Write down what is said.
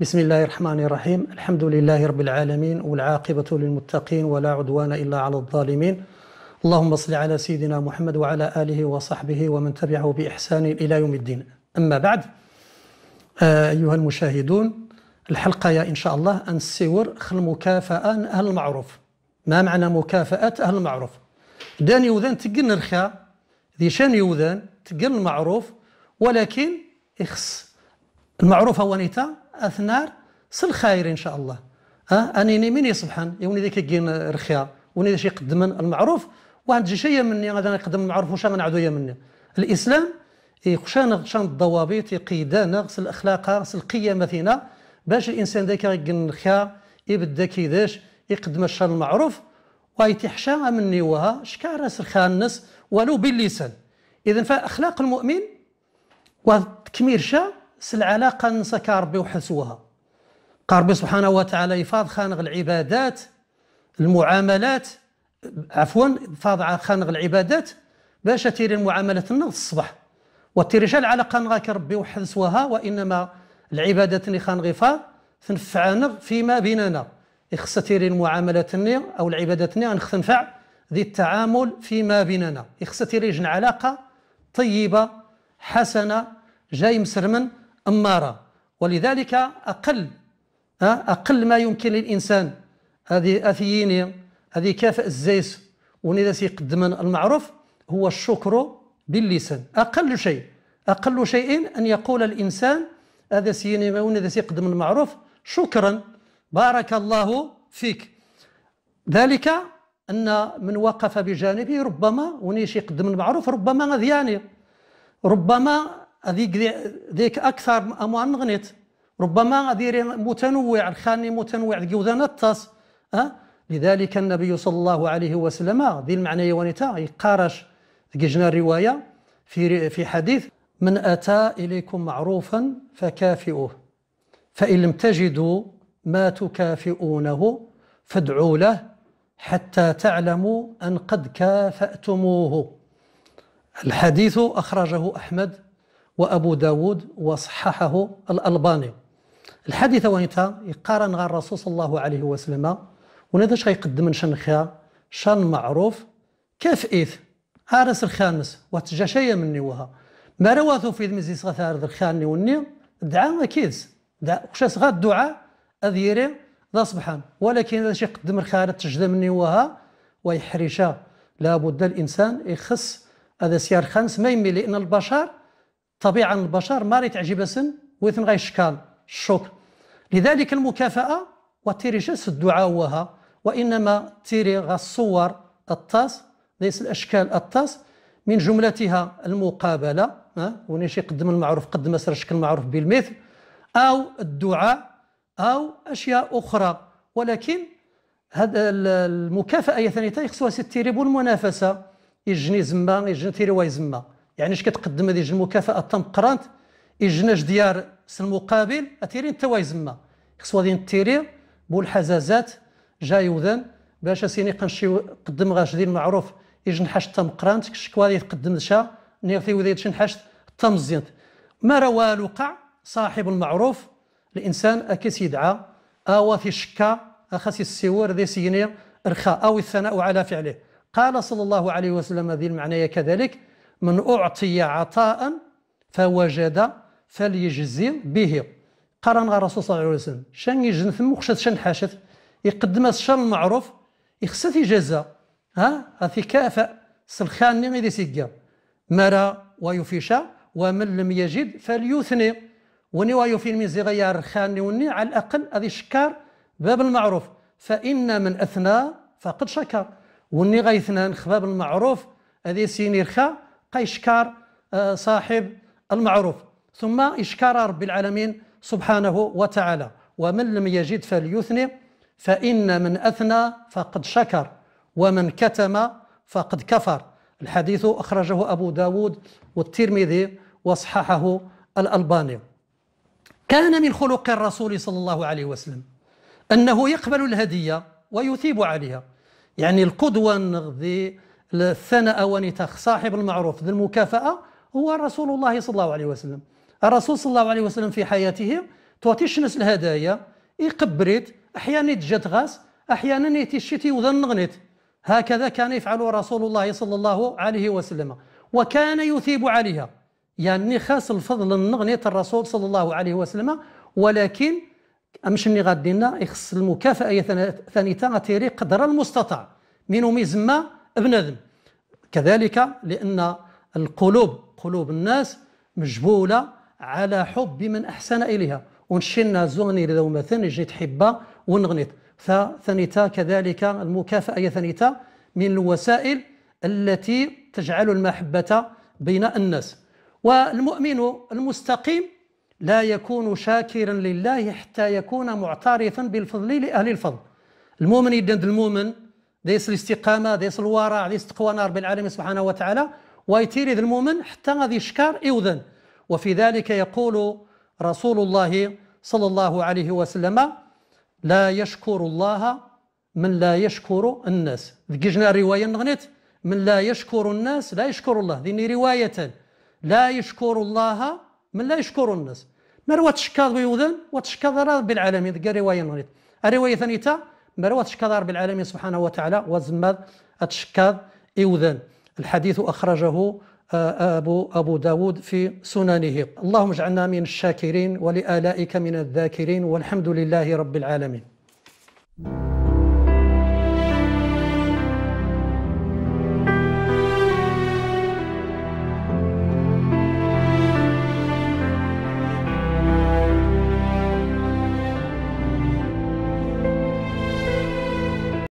بسم الله الرحمن الرحيم الحمد لله رب العالمين والعاقبة للمتقين ولا عدوان إلا على الظالمين اللهم صل على سيدنا محمد وعلى آله وصحبه ومن تبعه بإحسان إلى يوم الدين أما بعد أيها المشاهدون الحلقة يا إن شاء الله أن سور خل مكافأة أهل المعروف ما معنى مكافأة أهل المعروف دان يوذان تقل نرخى ذي شان يوذان تقل المعروف ولكن يخص المعروف هو نيتا اثنار سل خير ان شاء الله ها انيني من يصبحن يوني ذيك كين رخيا وني شي يقدمن المعروف وعند تجي شي مني غادي نقدم المعروف وش غنعدو يا مني الاسلام يخشان إيه، شان الضوابط يقيدا إيه، غس الاخلاق غس القيم فينا باش الانسان ذاك رخيا يبدا كيداش يقدم الشر المعروف ويتحشى مني وها شكار الخانس ولو باللسان اذا فاخلاق المؤمن وتكمير شا سالعلاقه قنصة كاربي وحسوها قاربي سبحانه وتعالى يفاض خانق العبادات المعاملات عفوا فاض خانق العبادات باش تيري المعاملات النض الصبح وتيرجال على قنغاك ربي وحسوها وانما العبادات اللي خان يفاض تنفعنا فيما بيننا يخص تيري المعاملات او العبادات نخ تنفع ذي التعامل فيما بيننا يخص تيريجن علاقه طيبه حسنه جاي مسرمن أمارة ولذلك أقل أقل ما يمكن للإنسان هذه أثييني هذه كافأ الزيس ونذا سيقدم المعروف هو الشكر باللسان أقل شيء أقل شيء أن يقول الإنسان هذا سيني ونذا سيقدم المعروف شكرا بارك الله فيك ذلك أن من وقف بجانبه ربما ونيش يقدم المعروف ربما غذياني ربما هذيك ذيك اكثر اموال نغنيت ربما هذه متنوع الخاني متنوع جودان نطس أه؟ لذلك النبي صلى الله عليه وسلم ذي المعنى يوانيتا يقارش جنا الروايه في في حديث من اتى اليكم معروفا فكافئوه فان لم تجدوا ما تكافئونه فادعوا له حتى تعلموا ان قد كافاتموه الحديث اخرجه احمد وأبو داود وصححه الألباني الحديث وانت يقارن غير الرسول صلى الله عليه وسلم وناداش غيقدم شنخيا شان معروف كيف إيث عرس الخامس وتجا شيء مني وها ما رواثو في مزي صغث الخاني وني دعاء أكيد دعاء وش صغار الدعاء أذيري ذا سبحان ولكن إذا شي قدم الخارج تجد مني وها ويحرشا لابد الإنسان يخص هذا سيار خامس ما يملي لأن البشر طبيعة البشر ما تعجبسن ويثن غيشكال الشكر لذلك المكافأة وتيري جس الدعاء وها وإنما تيري الصور الطاس ليس الأشكال الطاس من جملتها المقابلة ونشي قدم المعروف قدم شكل المعروف بالمثل أو الدعاء أو أشياء أخرى ولكن هذا المكافأة ثانية خصها ستيري بالمنافسة يجني زما يجني تيري واي زما يعني اش كتقدم هذه المكافاه تم قرانت الجناج ديار المقابل اتيرين تا واي زما خصو غادي نتيري بول حزازات جاي وذن باش اسيني قنشي قدم غاش ديال المعروف اجن حشت تم قرانت اللي تقدم شا نيرتي وذي شن حشت تم زينت ما روى وقع صاحب المعروف الانسان اكيس يدعى اوا في شكا اخاس السيور ذي سينير رخاء او الثناء على فعله قال صلى الله عليه وسلم هذه المعنى كذلك من أعطي عطاء فوجد فليجزي به قرن غير الرسول صلى الله عليه وسلم شان يجن ثم وخشات شان حاشت يقدم الشر المعروف يخسات جزاء ها هذي كافة سلخاني نعم غير سيكا مرا ويفيشا ومن لم يجد فليثني وني ويفي الميزي غير الخاني وني على الأقل هذه شكار باب المعروف فإن من أثنى فقد شكر وني غيثنا خباب المعروف هذه سيني رخا قيشكار آه، صاحب المعروف ثم إشكار رب العالمين سبحانه وتعالى ومن لم يجد فليثني فإن من أثنى فقد شكر ومن كتم فقد كفر الحديث أخرجه أبو داود والترمذي وصححه الألباني كان من خلق الرسول صلى الله عليه وسلم أنه يقبل الهدية ويثيب عليها يعني القدوة النغذي الثناء ونتاخ صاحب المعروف ذي المكافأة هو رسول الله صلى الله عليه وسلم الرسول صلى الله عليه وسلم في حياته تعطيش نس الهدايا يقبرت احيانا يتجات غاس احيانا يتشتي وذنغنت هكذا كان يفعل رسول الله صلى الله عليه وسلم وكان يثيب عليها يعني خاص الفضل النغنيت الرسول صلى الله عليه وسلم ولكن امشني غادينا يخص المكافاه ثانية تيري قدر المستطاع منهم يزما ذم كذلك لأن القلوب قلوب الناس مجبولة على حب من أحسن إليها ونشينا زغني لو مثلا جيت حبة ونغنيت فثنيتا كذلك المكافأة ثنيتا من الوسائل التي تجعل المحبة بين الناس والمؤمن المستقيم لا يكون شاكرا لله حتى يكون معترفا بالفضل لأهل الفضل المؤمن يدند المؤمن ديس الاستقامه ديس الورع ديس التقوى رب العالمين سبحانه وتعالى ويتيري ذي المؤمن حتى غادي يشكر إوذن وفي ذلك يقول رسول الله صلى الله عليه وسلم لا يشكر الله من لا يشكر الناس ذكجنا رواية نغنيت من لا يشكر الناس لا يشكر الله ذيني رواية لا يشكر الله من لا يشكر الناس مر تشكاض بيوذن وتشكاض رب العالمين ذكا رواية نغنيت الرواية ثانية مروه تشكاد رب العالمين سبحانه وتعالى وزمد اتشكاض إوذن الحديث أخرجه آه، آه، أبو, أبو داود في سننه اللهم اجعلنا من الشاكرين ولآلائك من الذاكرين والحمد لله رب العالمين